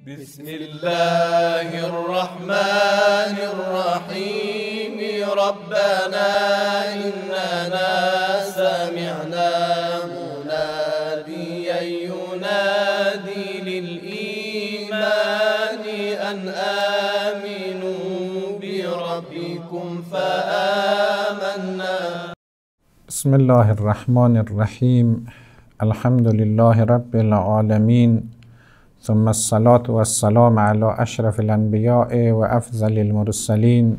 بسم الله الرحمن الرحيم ربنا إننا سمعنا مناديا ينادي للإيمان أن آمنوا بربكم فآمنا بسم الله الرحمن الرحيم الحمد لله رب العالمين ثم الصلاة والسلام على أشرف الأنبياء وأفضل المرسلين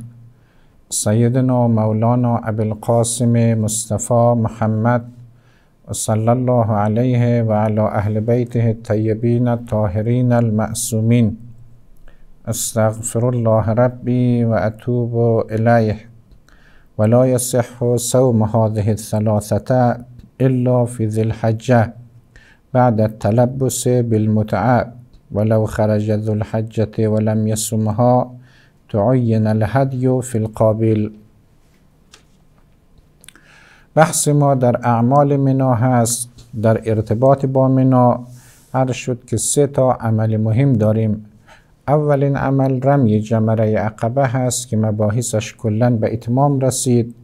سيدنا مولانا أبي القاسم مصطفى محمد صلى الله عليه وعلى أهل بيته الطيبين الطاهرين المأسومين أستغفر الله ربي وأتوب إليه ولا يصح صوم هذه الثلاثة إلا في ذي الحجة بعد التلبس بالمتعب ولو خرج ذو الحجة ولم يسمها تعين الهدی فی القابل بحث ما در اعمال منا هست در ارتباط با منا هر شد که سه تا عمل مهم داریم اولین عمل رمی جمره عقبه هست که مباحثش کلا به اتمام رسید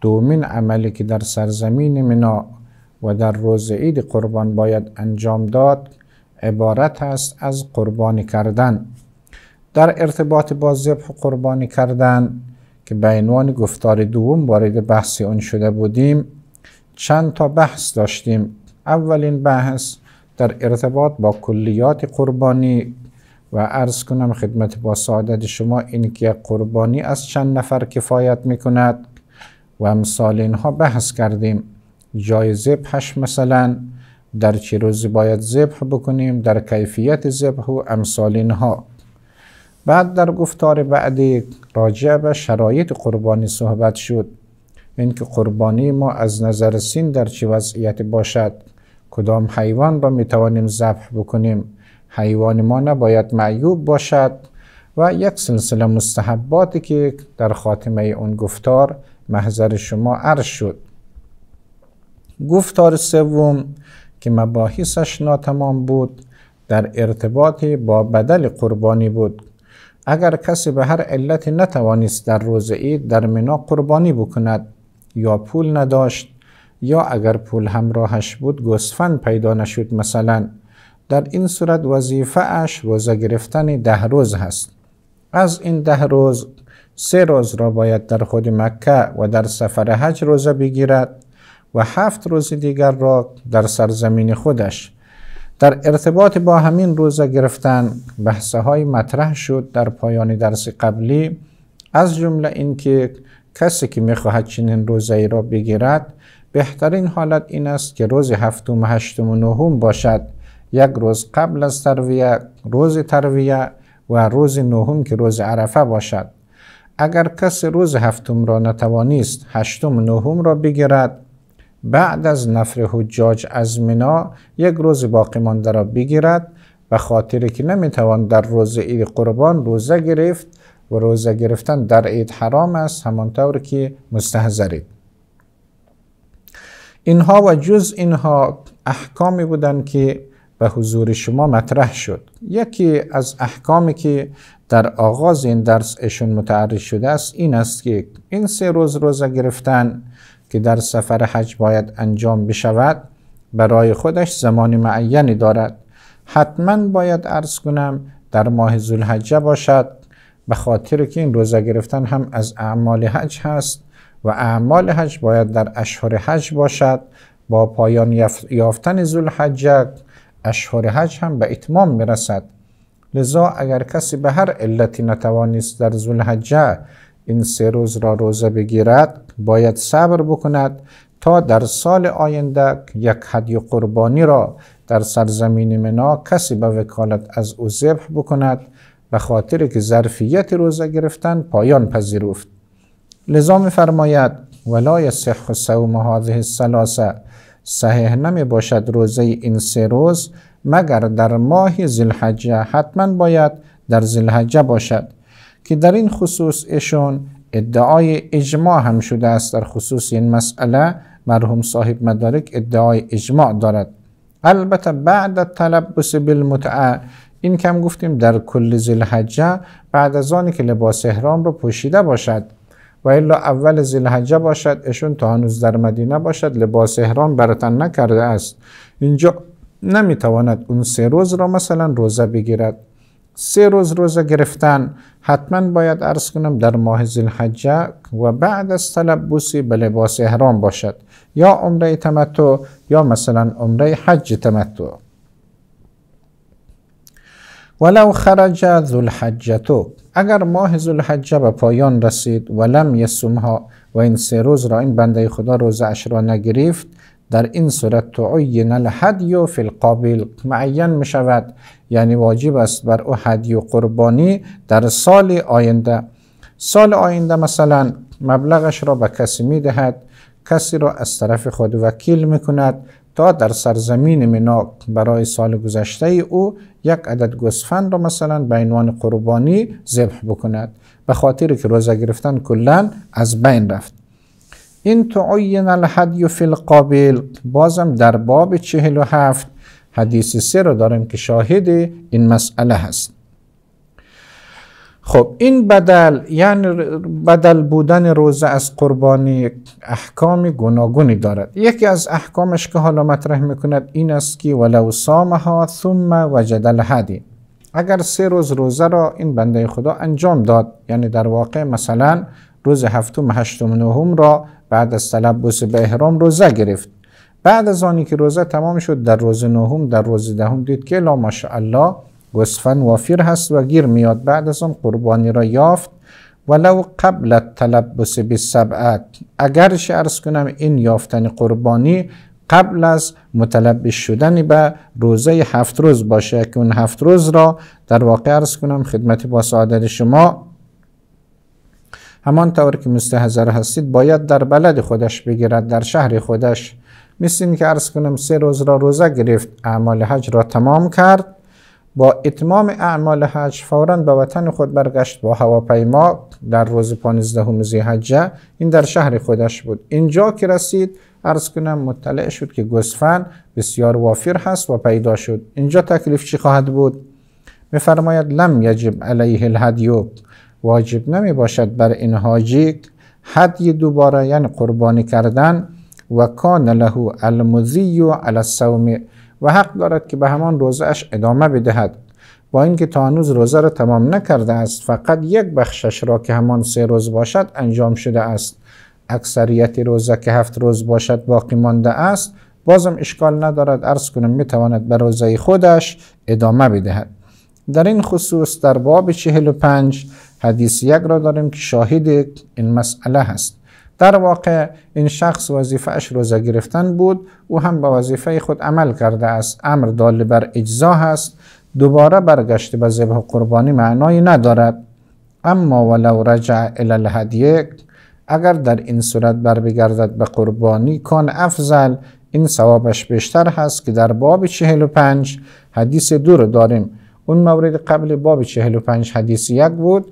دومین عملی که در سرزمین منا و در روز عید قربان باید انجام داد عبارت است از قربانی کردن در ارتباط با ذبح قربانی کردن که به عنوان گفتار دوم وارد بحث اون شده بودیم چند تا بحث داشتیم اولین بحث در ارتباط با کلیات قربانی و عرض کنم خدمت با سعادت شما اینکه قربانی از چند نفر کفایت میکند و امثال اینها بحث کردیم جای ذبحش مثلا در چه روزی باید ذبح بکنیم در کیفیت ذبح و امثال بعد در گفتار بعدی راجع به شرایط قربانی صحبت شد اینکه قربانی ما از نظر سین در چه وضعیت باشد کدام حیوان را می توانیم ذبح بکنیم حیوان ما نباید معیوب باشد و یک سلسله مستحباتی که در خاتمه اون گفتار محضر شما عرض شد گفتار سوم که مباحثش ناتمام بود در ارتباط با بدل قربانی بود اگر کسی به هر علت نتوانست در روز عید در منا قربانی بکند یا پول نداشت یا اگر پول همراهش بود گسفن پیدا نشد مثلا در این صورت وظیفه اش روزه گرفتن ده روز هست از این ده روز سه روز را باید در خود مکه و در سفر حج روزه بگیرد و هفت روز دیگر را در سرزمین خودش در ارتباط با همین روزه گرفتن بحثه های مطرح شد در پایان درس قبلی از جمله اینکه کسی که میخواهد چنین روزه ای را بگیرد بهترین حالت این است که روز هفتم هشتم و نهم باشد یک روز قبل از ترویه روز ترویه و روز نهم که روز عرفه باشد اگر کسی روز هفتم را نتوانیست هشتم و نهم را بگیرد بعد از نفر حجاج از منا یک روز باقی مانده را بگیرد و خاطر که نمیتوان در روز عید قربان روزه گرفت و روزه گرفتن در عید حرام است همانطور که مستحضرید اینها و جز اینها احکامی بودند که به حضور شما مطرح شد یکی از احکامی که در آغاز این درس اشون متعرض شده است این است که این سه روز روزه گرفتن که در سفر حج باید انجام بشود برای خودش زمان معینی دارد حتما باید عرض کنم در ماه ذوالحجه باشد به خاطر که این روزه گرفتن هم از اعمال حج هست و اعمال حج باید در اشهر حج باشد با پایان یافتن ذوالحجه اشهر حج هم به اتمام میرسد لذا اگر کسی به هر علتی نتوانست در ذوالحجه این سه روز را روزه بگیرد باید صبر بکند تا در سال آینده یک حدی قربانی را در سرزمین منا کسی به وکالت از او ذبح بکند به خاطر که ظرفیت روزه گرفتن پایان پذیرفت لذا فرماید ولای صح صوم هذه سلاسه صحیح نمی باشد روزه این سه روز مگر در ماه زلحجه حتما باید در زلحجه باشد که در این خصوص اشون ادعای اجماع هم شده است در خصوص این مسئله مرحوم صاحب مدارک ادعای اجماع دارد البته بعد تلبس بالمتعه این کم گفتیم در کل زلحجه بعد از آنی که لباس احرام رو پوشیده باشد و الا اول زلحجه باشد اشون تا هنوز در مدینه باشد لباس احرام برتن نکرده است اینجا نمیتواند اون سه روز را مثلا روزه بگیرد سه روز روزه گرفتن حتما باید عرض کنم در ماه زلحجه و بعد از بوسی به لباس احرام باشد یا عمره تمتع یا مثلا عمره حج تمتع ولو خرج الحجتو اگر ماه ذوالحجه به پایان رسید و لم یسمها و این سه روز را این بنده خدا روز اش را نگرفت در این صورت تعین الهدی و فی القابل معین می شود یعنی واجب است بر او هدی و قربانی در سال آینده سال آینده مثلا مبلغش را به کسی می دهد کسی را از طرف خود وکیل می کند تا در سرزمین منا برای سال گذشته او یک عدد گسفند را مثلا به عنوان قربانی ذبح بکند به خاطر که روزه گرفتن کلا از بین رفت این تعین الحدی فی القابل بازم در باب چهل و هفت حدیث سه رو داریم که شاهد این مسئله هست خب این بدل یعنی بدل بودن روزه از قربانی احکام گوناگونی دارد یکی از احکامش که حالا مطرح میکند این است که ولو سامها ثم وجد الحدی اگر سه روز روزه را این بنده خدا انجام داد یعنی در واقع مثلا روز هفتم هشتم نهم را بعد از تلبس به احرام روزه گرفت بعد از آنی که روزه تمام شد در روز نهم در روز دهم دید که لا ماشاءالله گسفن وافیر هست و گیر میاد بعد از آن قربانی را یافت ولو قبل تلبس به سبعت اگرش ارز کنم این یافتن قربانی قبل از متلبش شدن به روزه هفت روز باشه که اون هفت روز را در واقع ارز کنم خدمت با سعادت شما همان طور که مستحضر هستید باید در بلد خودش بگیرد در شهر خودش مثل این که ارز کنم سه روز را روزه گرفت اعمال حج را تمام کرد با اتمام اعمال حج فورا به وطن خود برگشت با هواپیما در روز مزی حجه این در شهر خودش بود اینجا که رسید ارز کنم مطلع شد که گسفن بسیار وافر هست و پیدا شد اینجا تکلیف چی خواهد بود میفرماید لم یجب علیه الهدیو واجب نمی باشد بر این حاجی حدی دوباره یعنی قربانی کردن و کان له المزی و الصوم و حق دارد که به همان روزش ادامه بدهد با اینکه تا هنوز روزه را تمام نکرده است فقط یک بخشش را که همان سه روز باشد انجام شده است اکثریت روزه که هفت روز باشد باقی مانده است بازم اشکال ندارد عرض کنم میتواند به روزه خودش ادامه بدهد در این خصوص در باب 45 حدیث یک را داریم که شاهد این مسئله هست در واقع این شخص وظیفه اش روزه گرفتن بود او هم به وظیفه خود عمل کرده است امر دال بر اجزا هست دوباره برگشت به ذبح قربانی معنایی ندارد اما ولو رجع الی الهدیه اگر در این صورت بر بگردد به قربانی کان افضل این ثوابش بیشتر هست که در باب 45 حدیث دور رو داریم اون مورد قبل باب 45 حدیث یک بود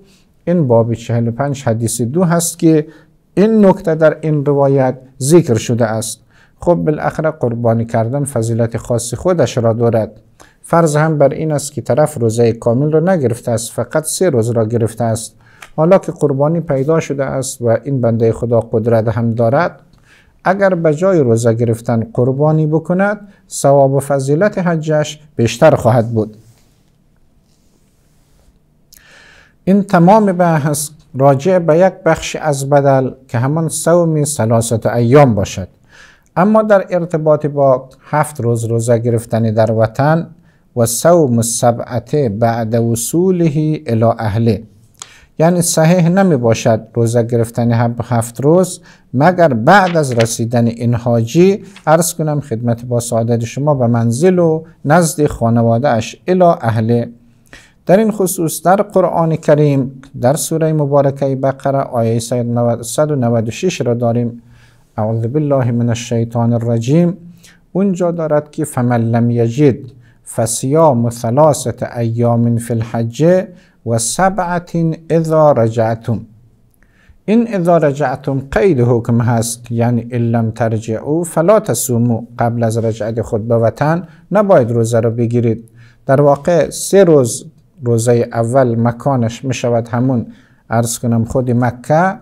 این باب 45 حدیث دو هست که این نکته در این روایت ذکر شده است خب بالاخره قربانی کردن فضیلت خاص خودش را دارد فرض هم بر این است که طرف روزه کامل را نگرفته است فقط سه روز را گرفته است حالا که قربانی پیدا شده است و این بنده خدا قدرت هم دارد اگر به جای روزه گرفتن قربانی بکند ثواب و فضیلت حجش بیشتر خواهد بود این تمام بحث راجع به یک بخش از بدل که همان سوم سلاست ایام باشد اما در ارتباط با هفت روز روزه گرفتن در وطن و سوم سبعته بعد وصوله الى اهله یعنی صحیح نمی باشد روزه گرفتن هفت روز مگر بعد از رسیدن این حاجی عرض کنم خدمت با سعادت شما به منزل و نزد خانواده اش الى اهله در این خصوص در قرآن کریم در سوره مبارکه بقره آیه 196 را داریم اعوذ بالله من الشیطان الرجیم اونجا دارد که فمن لم یجد فسیام ثلاثه ایام فی الحجه و سبعت اذا رجعتم این اذا رجعتم قید حکم هست یعنی لم ترجعو فلا تسومو قبل از رجعت خود به وطن نباید روزه را بگیرید در واقع سه روز روزه اول مکانش می شود همون ارز کنم خود مکه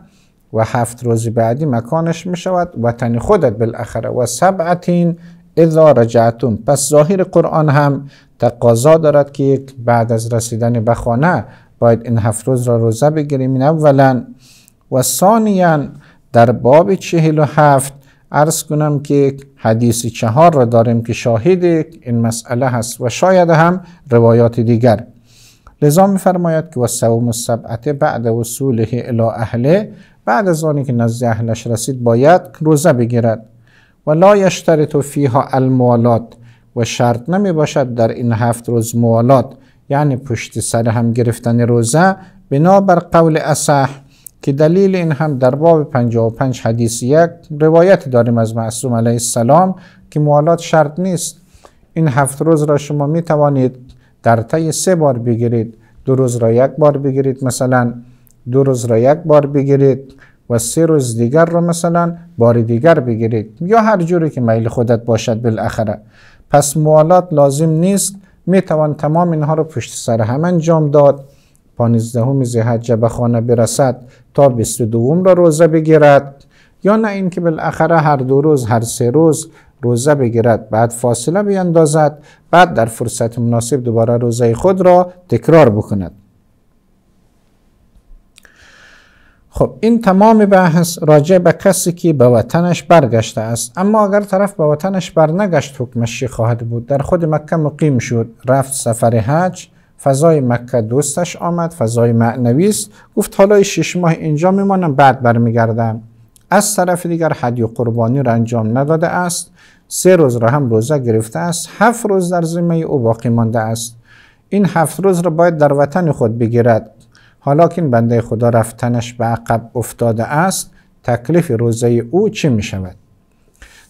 و هفت روز بعدی مکانش می شود وطن خودت بالاخره و سبعتین اذا رجعتون پس ظاهر قرآن هم تقاضا دارد که بعد از رسیدن به خانه باید این هفت روز را روزه بگیریم اولا و ثانیا در باب چهل و هفت ارز کنم که حدیث چهار را داریم که شاهد این مسئله هست و شاید هم روایات دیگر لذا میفرماید که و سوم سبعته بعد وصوله الى اهله بعد از آنی که نزد اهلش رسید باید روزه بگیرد و لا تو فیها الموالات و شرط نمی باشد در این هفت روز موالات یعنی پشت سر هم گرفتن روزه بنابر قول اصح که دلیل این هم در باب 55 حدیث یک روایت داریم از معصوم علیه السلام که موالات شرط نیست این هفت روز را شما می توانید در طی سه بار بگیرید دو روز را یک بار بگیرید مثلا دو روز را یک بار بگیرید و سه روز دیگر را مثلا بار دیگر بگیرید یا هر جوری که میل خودت باشد بالاخره پس موالات لازم نیست می توان تمام اینها رو پشت سر هم انجام داد پانزدهم ذیحجه به خانه برسد تا بیست دوم را روزه بگیرد یا نه اینکه بالاخره هر دو روز هر سه روز روزه بگیرد بعد فاصله بیندازد بعد در فرصت مناسب دوباره روزه خود را تکرار بکند خب این تمام بحث راجع به کسی که به وطنش برگشته است اما اگر طرف به وطنش برنگشت حکمش چی خواهد بود در خود مکه مقیم شد رفت سفر حج فضای مکه دوستش آمد فضای معنوی است گفت حالا شش ماه اینجا میمانم بعد برمیگردم از طرف دیگر و قربانی را انجام نداده است سه روز را هم روزه گرفته است هفت روز در ذمه او باقی مانده است این هفت روز را باید در وطن خود بگیرد حالا که این بنده خدا رفتنش به عقب افتاده است تکلیف روزه او چی می شود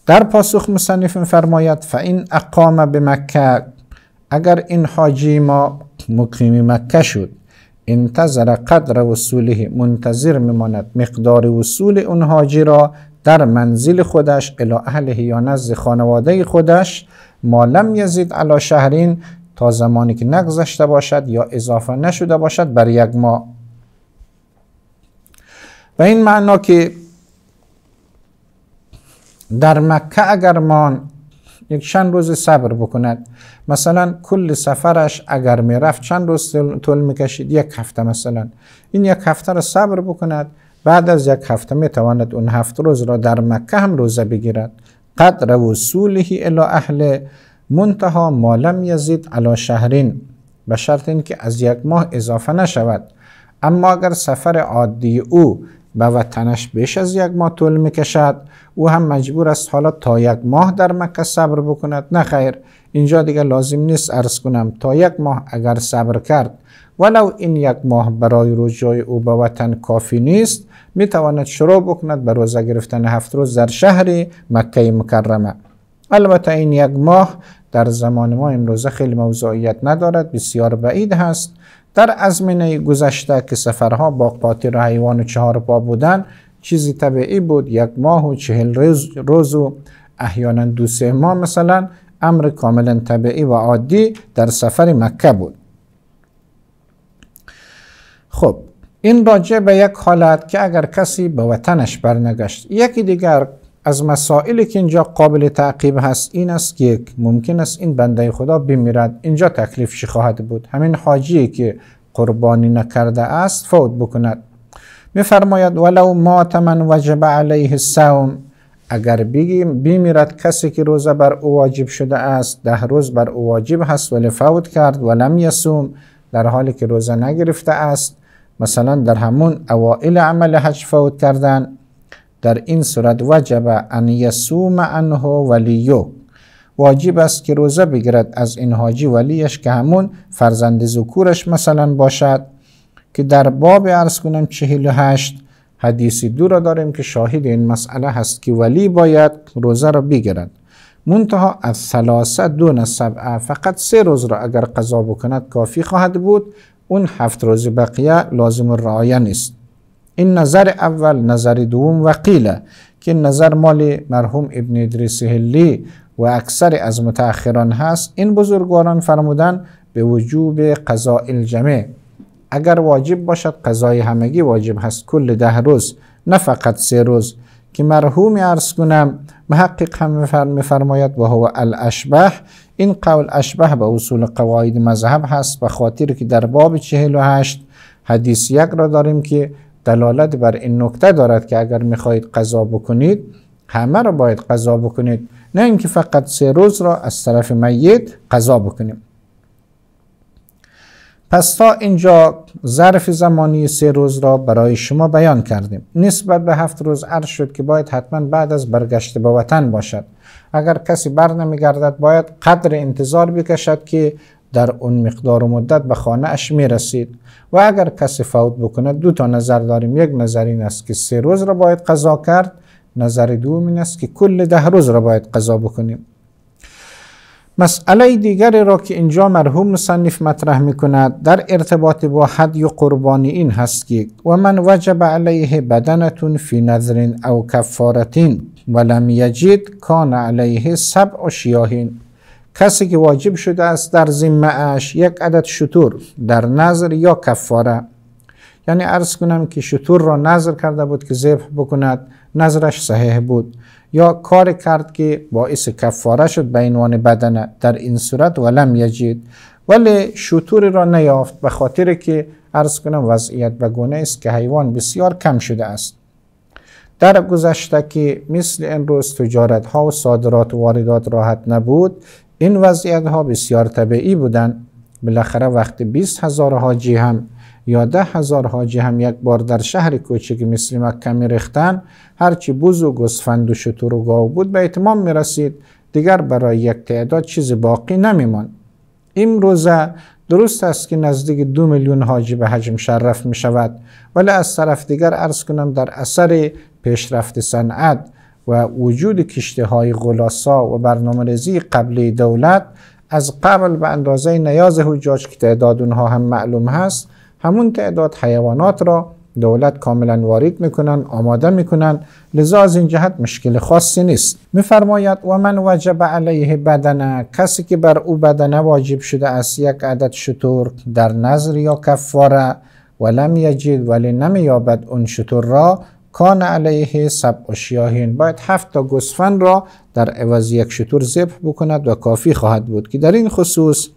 در پاسخ مصنف فرماید فاین اقام به مکه اگر این حاجی ما مقیم مکه شد انتظر قدر وصوله منتظر میماند مقدار وصول اون حاجی را در منزل خودش الی اهل یا نزد خانواده خودش مالم یزید علا شهرین تا زمانی که نگذشته باشد یا اضافه نشده باشد بر یک ماه و این معنا که در مکه اگر مان یک چند روز صبر بکند مثلا کل سفرش اگر میرفت چند روز طول میکشید یک هفته مثلا این یک هفته را صبر بکند بعد از یک هفته می تواند اون هفت روز را در مکه هم روزه بگیرد قدر وصوله الی اهل منتها مالم یزید علی شهرین به شرط اینکه از یک ماه اضافه نشود اما اگر سفر عادی او به وطنش بیش از یک ماه طول میکشد او هم مجبور است حالا تا یک ماه در مکه صبر بکند نه خیر اینجا دیگه لازم نیست عرض کنم تا یک ماه اگر صبر کرد ولو این یک ماه برای رجوع او به وطن کافی نیست می تواند شروع بکند به روزه گرفتن هفت روز در شهر مکه مکرمه البته این یک ماه در زمان ما امروزه خیلی موضوعیت ندارد بسیار بعید هست در ازمینه گذشته که سفرها با قاطر حیوان و چهار پا بودن چیزی طبیعی بود یک ماه و چهل روز, روز و احیانا دو سه ماه مثلا امر کاملا طبیعی و عادی در سفر مکه بود خب این راجع به یک حالت که اگر کسی به وطنش برنگشت یکی دیگر از مسائلی که اینجا قابل تعقیب هست این است که ممکن است این بنده خدا بمیرد اینجا تکلیف چی خواهد بود همین حاجی که قربانی نکرده است فوت بکند میفرماید ولو مات من وجب علیه السوم اگر بگیم بیمیرد کسی که روزه بر او واجب شده است ده روز بر او واجب هست ولی فوت کرد و لم یسوم در حالی که روزه نگرفته است مثلا در همون اوائل عمل حج فوت کردن در این صورت وجب ان یسوم عنه ولیو واجب است که روزه بگیرد از این حاجی ولیش که همون فرزند ذکورش مثلا باشد که در باب عرض کنم چهل و حدیثی دو را داریم که شاهد این مسئله هست که ولی باید روزه را بگیرد منتها از ثلاثه دو سبعه فقط سه روز را اگر قضا بکند کافی خواهد بود اون هفت روز بقیه لازم رعایه نیست این نظر اول نظر دوم و قیله که نظر مال مرحوم ابن ادریس هلی و اکثر از متاخران هست این بزرگواران فرمودن به وجوب قضاء الجمع اگر واجب باشد قضای همگی واجب هست کل ده روز نه فقط سه روز که مرحوم ارز کنم محقق هم میفرماید و هو الاشبه این قول اشبه به اصول قواعد مذهب هست و خاطر که در باب 48 حدیث یک را داریم که دلالت بر این نکته دارد که اگر میخواهید قضا بکنید همه را باید قضا بکنید نه اینکه فقط سه روز را از طرف میت قضا بکنیم پس تا اینجا ظرف زمانی سه روز را برای شما بیان کردیم نسبت به هفت روز عرض شد که باید حتما بعد از برگشت به وطن باشد اگر کسی بر نمیگردد باید قدر انتظار بکشد که در اون مقدار و مدت به خانه اش می رسید و اگر کسی فوت بکند دو تا نظر داریم یک نظر این است که سه روز را باید قضا کرد نظر دوم این است که کل ده روز را باید قضا بکنیم مسئله دیگری را که اینجا مرحوم مصنف مطرح می کند در ارتباط با حدی قربانی این هست که و من وجب علیه بدنتون فی نظرین او کفارتین و ولم یجید کان علیه سب و شیاهین کسی که واجب شده است در ذمه اش یک عدد شطور در نظر یا کفاره یعنی عرض کنم که شطور را نظر کرده بود که ذبح بکند نظرش صحیح بود یا کار کرد که باعث کفاره شد به عنوان بدنه در این صورت ولم یجید ولی شطور را نیافت به خاطر که عرض کنم وضعیت بگونه است که حیوان بسیار کم شده است در گذشته که مثل روز تجارت ها و صادرات و واردات راحت نبود این وضعیت ها بسیار طبیعی بودند بالاخره وقتی 20 هزار حاجی هم یا ده هزار حاجی هم یک بار در شهر کوچکی مثل مکه می ریختن هرچی بوز و گسفند و شطور و گاو بود به اتمام می رسید دیگر برای یک تعداد چیز باقی نمی مان امروزه درست است که نزدیک دو میلیون حاجی به حجم شرف می شود ولی از طرف دیگر ارز کنم در اثر پیشرفت صنعت و وجود کشته های غلاسا و برنامه قبلی دولت از قبل به اندازه نیاز حجاج که تعداد اونها هم معلوم هست همون تعداد حیوانات را دولت کاملا وارد میکنن آماده میکنن لذا از این جهت مشکل خاصی نیست میفرماید و من وجب علیه بدنه کسی که بر او بدنه واجب شده از یک عدد شطور در نظر یا کفاره و لم یجید ولی یابد اون شطور را کان علیه و شیاهین باید هفت تا گسفن را در عوض یک شطور ذبح بکند و کافی خواهد بود که در این خصوص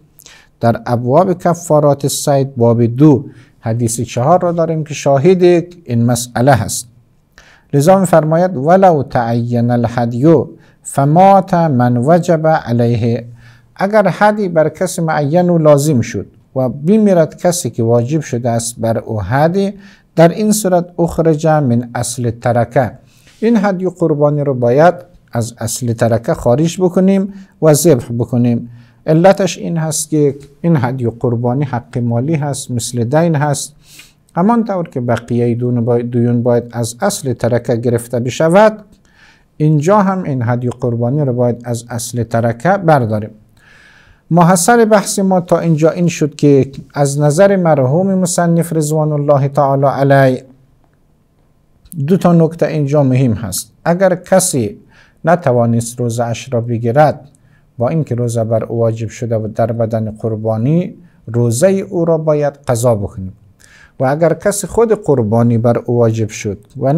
در ابواب کفارات سید باب دو حدیث چهار را داریم که شاهد این مسئله هست لذا فرماید ولو تعین فما فمات من وجب علیه اگر حدی بر کسی معین و لازم شد و بیمیرد کسی که واجب شده است بر او حدی در این صورت اخرج من اصل ترکه این هدی قربانی رو باید از اصل ترکه خارج بکنیم و ذبح بکنیم علتش این هست که این هدی قربانی حق مالی هست مثل دین هست همان طور که بقیه دون باید دویون باید از اصل ترکه گرفته بشود اینجا هم این هدی قربانی رو باید از اصل ترکه برداریم محصر بحث ما تا اینجا این شد که از نظر مرحوم مصنف رضوان الله تعالی علی دو تا نکته اینجا مهم هست اگر کسی نتوانست روزه اش را بگیرد با اینکه روزه بر او واجب شده و در بدن قربانی روزه او را باید قضا بکنیم و اگر کسی خود قربانی بر او واجب شد و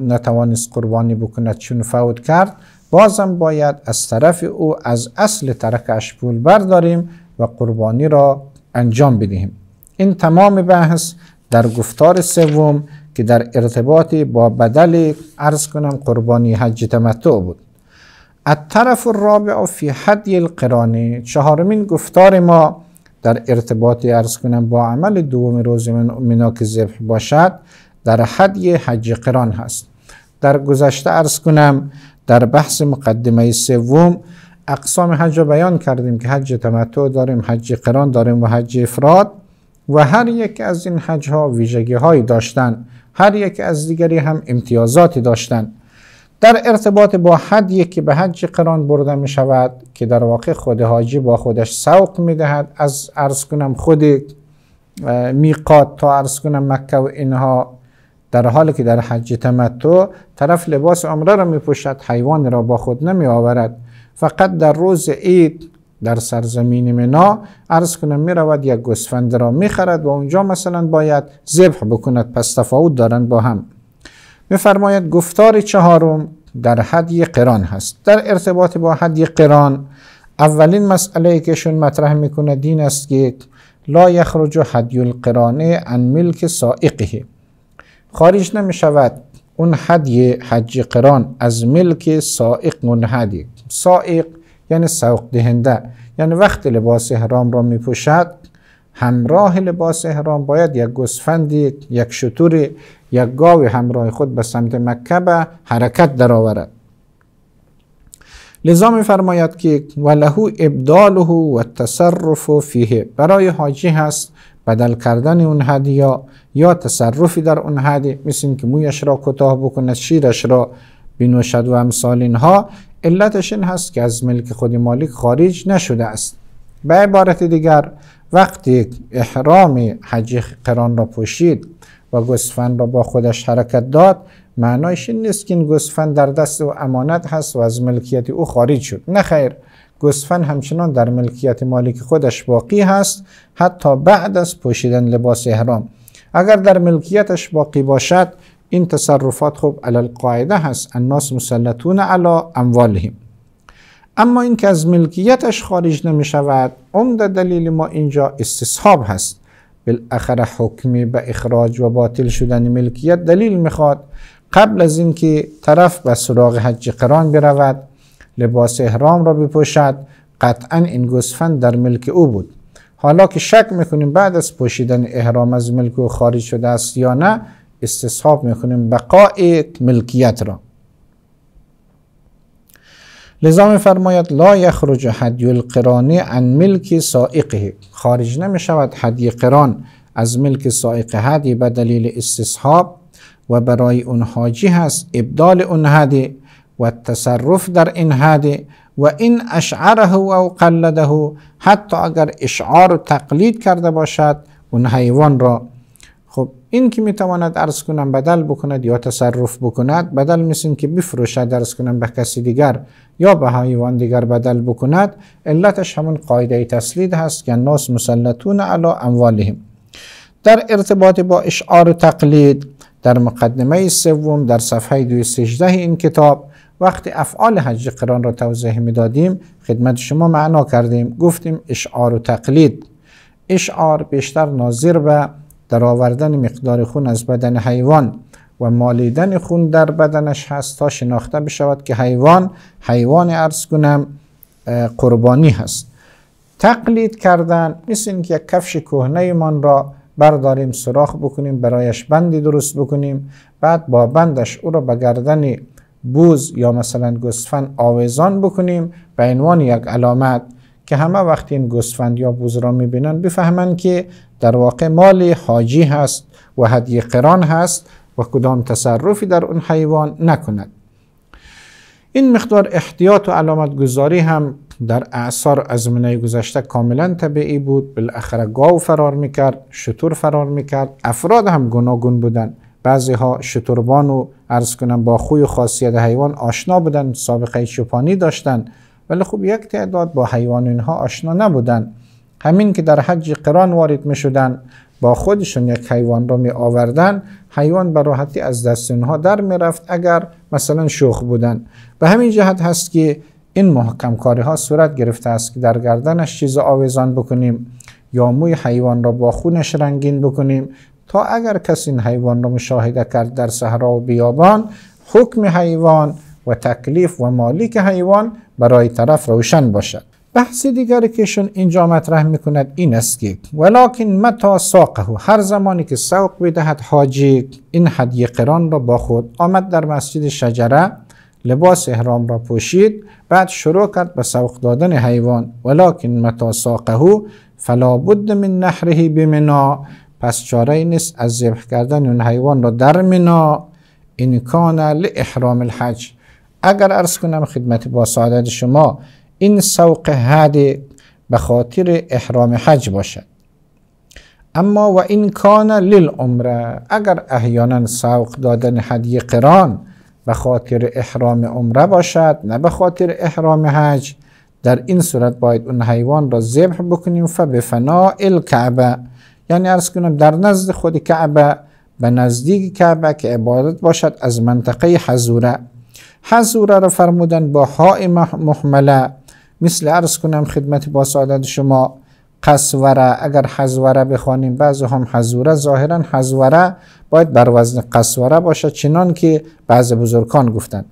نتوانست قربانی بکند چون فوت کرد بازم باید از طرف او از اصل ترکش پول برداریم و قربانی را انجام بدهیم این تمام بحث در گفتار سوم که در ارتباطی با بدل ارز کنم قربانی حج تمتع بود طرف رابع فی حدی القرانه چهارمین گفتار ما در ارتباطی ارز کنم با عمل دوم روز مؤمنا که ذبح باشد در حدی حج قران هست در گذشته ارز کنم در بحث مقدمه سوم اقسام حج را بیان کردیم که حج تمتع داریم حج قران داریم و حج افراد و هر یک از این حج ها ویژگی هایی داشتن هر یک از دیگری هم امتیازاتی داشتن در ارتباط با حدی که به حج قران برده می شود که در واقع خود حاجی با خودش سوق می دهد از ارز کنم خود میقات تا ارز کنم مکه و اینها در حالی که در حج تمتع طرف لباس عمره را می پوشد حیوان را با خود نمی آورد فقط در روز عید در سرزمین منا عرض کنم می رود یک گوسفند را می خرد و اونجا مثلا باید ذبح بکند پس تفاوت دارند با هم میفرماید گفتار چهارم در حدی قران هست در ارتباط با حدی قران اولین مسئله کهشون مطرح میکنه دین است که لا یخرج حدی القرانه ان ملک سائقه خارج نمی شود اون حدی حج قران از ملک سائق حدی سائق یعنی سوق دهنده یعنی وقت لباس احرام را می پوشد همراه لباس احرام باید یک گسفندی یک شطور یک گاوی همراه خود به سمت مکه به حرکت درآورد لذا می فرماید که ولهو ابداله و تصرف فیه برای حاجی هست بدل کردن اون هدیه یا تصرفی در اون هدیه مثل که مویش را کوتاه بکند شیرش را بینوشد و امثال اینها علتش این هست که از ملک خود مالک خارج نشده است به عبارت دیگر وقتی احرام حج قران را پوشید و گسفند را با خودش حرکت داد معنایش این نیست که این گسفند در دست و امانت هست و از ملکیت او خارج شد نه خیر گوسفن همچنان در ملکیت مالک خودش باقی هست حتی بعد از پوشیدن لباس احرام اگر در ملکیتش باقی باشد این تصرفات خوب علی القاعده هست الناس مسلطون علی اموالهم اما اینکه از ملکیتش خارج نمی شود عمد دلیل ما اینجا استصحاب هست بالاخره حکمی به اخراج و باطل شدن ملکیت دلیل میخواد قبل از اینکه طرف به سراغ حج قران برود لباس احرام را بپوشد قطعا این گوسفند در ملک او بود حالا که شک میکنیم بعد از پوشیدن احرام از ملک او خارج شده است یا نه استصحاب میکنیم بقای ملکیت را لذا فرماید لا یخرج حدی القرانی عن ملک سائقه خارج نمی شود قران از ملک سائق حدی به دلیل استصحاب و برای اون حاجی هست ابدال اون هدی و التصرف در این حد و این اشعره او قلده حتی اگر اشعار و تقلید کرده باشد اون حیوان را خب این که میتواند ارز کنم بدل بکند یا تصرف بکند بدل مثل که بفروشد ارز کنم به کسی دیگر یا به حیوان دیگر بدل بکند علتش همون قاعده تسلید هست که ناس مسلطون علا اموالهم در ارتباط با اشعار و تقلید در مقدمه سوم در صفحه دوی این کتاب وقتی افعال حج قران را توضیح میدادیم خدمت شما معنا کردیم گفتیم اشعار و تقلید اشعار بیشتر ناظر به در آوردن مقدار خون از بدن حیوان و مالیدن خون در بدنش هست تا شناخته بشود که حیوان حیوان ارز کنم قربانی هست تقلید کردن مثل اینکه یک کفش کهنه ایمان را برداریم سراخ بکنیم برایش بندی درست بکنیم بعد با بندش او را به گردن بوز یا مثلا گوسفند آویزان بکنیم به عنوان یک علامت که همه وقتی این گوسفند یا بوز را میبینند بفهمند که در واقع مال حاجی هست و هدیه قران هست و کدام تصرفی در اون حیوان نکند این مقدار احتیاط و علامت گذاری هم در اعثار از منه گذشته کاملا طبیعی بود بالاخره گاو فرار میکرد شطور فرار میکرد افراد هم گناگون بودند بعضی ها شتربان و عرض کنم با خوی خاصیت حیوان آشنا بودن سابقه چوپانی داشتن ولی خب یک تعداد با حیوان اینها آشنا نبودن همین که در حج قران وارد می شدن با خودشون یک حیوان را می آوردن حیوان براحتی از دست اینها در می رفت اگر مثلا شوخ بودن به همین جهت هست که این محکم کاری ها صورت گرفته است که در گردنش چیز آویزان بکنیم یا موی حیوان را با خونش رنگین بکنیم تا اگر کسی این حیوان را مشاهده کرد در صحرا و بیابان حکم حیوان و تکلیف و مالیک حیوان برای طرف روشن باشد بحث دیگری کهشون اینجا مطرح میکند این است که ولیکن متا ساقه هر زمانی که سوق بدهد حاجی این هدیه قران را با خود آمد در مسجد شجره لباس احرام را پوشید بعد شروع کرد به سوق دادن حیوان ولیکن متا ساقه فلا بد من نحره بمنا پس چاره ای نیست از ذبح کردن اون حیوان را در منا این کان احرام الحج اگر ارز کنم خدمت با سعادت شما این سوق هدی به خاطر احرام حج باشد اما و این کان للعمره اگر احیانا سوق دادن حدی قران به خاطر احرام عمره باشد نه به خاطر احرام حج در این صورت باید اون حیوان را ذبح بکنیم فبفنا الکعبه یعنی ارز کنم در نزد خود کعبه به نزدیک کعبه که عبادت باشد از منطقه حضوره حضوره را فرمودن با های محمله مثل ارز کنم خدمت با سعادت شما قصوره اگر حزوره بخوانیم بعضی هم حضوره ظاهرا حزوره باید بر وزن قصوره باشد چنان که بعض بزرگان گفتند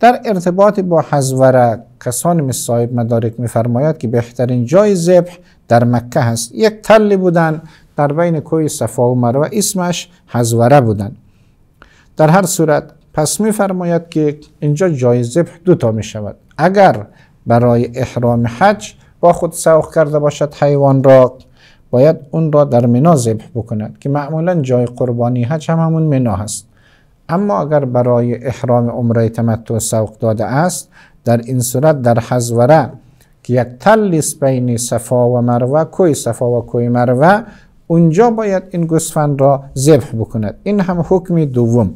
در ارتباط با حزوره کسان می صاحب مدارک میفرماید که بهترین جای ذبح در مکه هست یک تلی بودن در بین کوی صفا و مروه اسمش حزوره بودن در هر صورت پس میفرماید که اینجا جای ذبح دو تا می شود اگر برای احرام حج با خود سوق کرده باشد حیوان را باید اون را در منا ذبح بکند که معمولا جای قربانی حج هم همون منا هست اما اگر برای احرام عمره تمتع سوق داده است در این صورت در حزوره که یک تلیس بین صفا و مروه کوی صفا و کوی مروه اونجا باید این گوسفند را ذبح بکند این هم حکم دوم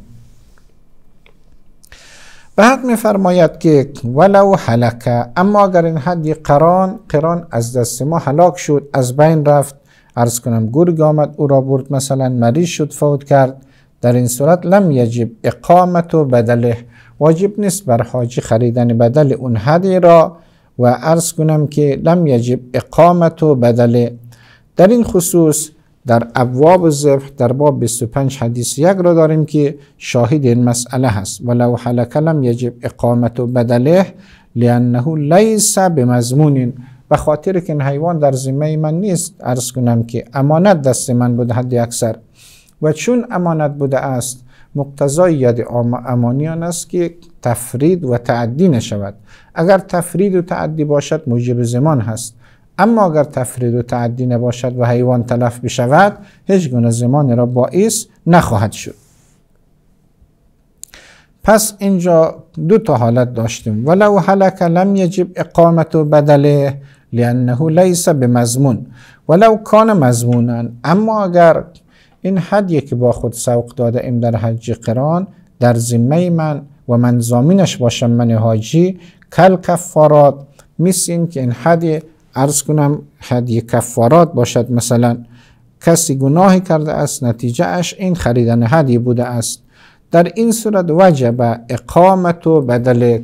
بعد میفرماید که ولو حلکه اما اگر این حدی قران قران از دست ما هلاک شد از بین رفت ارز کنم گرگ آمد او را برد مثلا مریض شد فوت کرد در این صورت لم یجب اقامت و بدله واجب نیست بر حاجی خریدن بدل اون حدی را و ارز کنم که لم یجب اقامت و بدله در این خصوص در ابواب زبح در باب 25 حدیث یک را داریم که شاهد این مسئله هست ولو حلک لم یجب اقامت و بدله لانه لیس بمضمون و خاطر که این حیوان در ذمه من نیست عرض کنم که امانت دست من بود حد اکثر و چون امانت بوده است مقتضای ید امانیان است که تفرید و تعدی نشود اگر تفرید و تعدی باشد موجب زمان هست اما اگر تفرید و تعدی نباشد و حیوان تلف بشود هیچ گونه زمانی را باعث نخواهد شد پس اینجا دو تا حالت داشتیم ولو حلک لم یجب اقامت و بدله لانه لیس به مضمون ولو کان مزمونن اما اگر این حدیه که با خود سوق داده ایم در حج قران در ذمه من و من زامینش باشم من حاجی کل کفارات مثل این که این حدیه ارز کنم هدیه کفارات باشد مثلا کسی گناهی کرده است نتیجه اش این خریدن هدیه بوده است در این صورت وجب اقامت و بدلت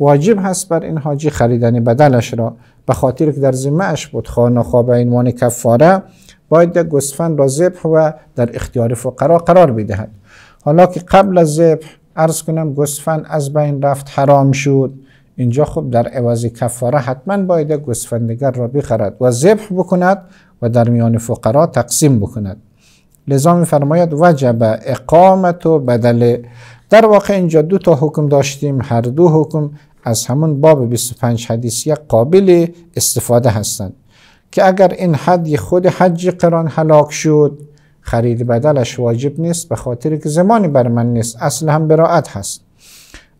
واجب هست بر این حاجی خریدن بدلش را به خاطر که در ذمه اش بود خانه این عنوان کفاره باید گسفن را ذبح و در اختیار فقرا قرار بدهد حالا که قبل از ذبح ارز کنم گسفند از بین رفت حرام شد اینجا خب در عوض کفاره حتما باید گوسفندگر را بخرد و ذبح بکند و در میان فقرا تقسیم بکند لذا فرماید وجب اقامت و بدل در واقع اینجا دو تا حکم داشتیم هر دو حکم از همون باب 25 حدیثی قابل استفاده هستند که اگر این حدی خود حج قران هلاک شد خرید بدلش واجب نیست به خاطر که زمانی بر من نیست اصل هم براعت هست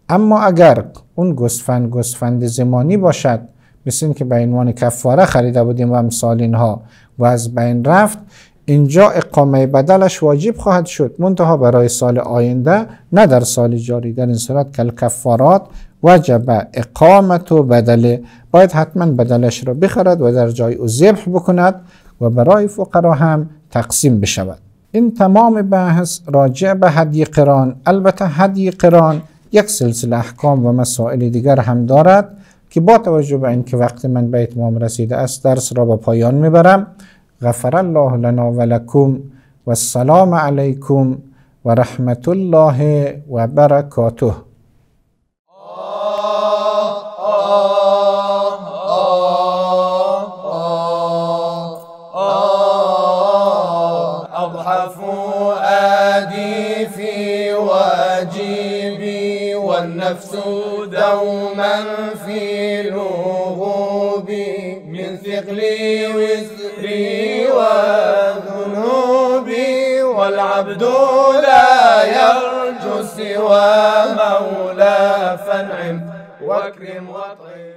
اما اگر اون گسفند گسفند زمانی باشد مثل که به عنوان کفاره خریده بودیم و امثال اینها و از بین رفت اینجا اقامه بدلش واجب خواهد شد منتها برای سال آینده نه در سال جاری در این صورت کل کفارات وجب اقامت و بدله باید حتما بدلش را بخرد و در جای او ذبح بکند و برای فقرا هم تقسیم بشود این تمام بحث راجع به هدی قران البته هدی قران یک سلسله احکام و مسائل دیگر هم دارد که با توجه به اینکه وقت من به اتمام رسیده است درس را به پایان میبرم غفر الله لنا و لکم و السلام علیکم و رحمت الله و برکاته العبد لا يرجو سوى مولى فانعم واكرم واطعم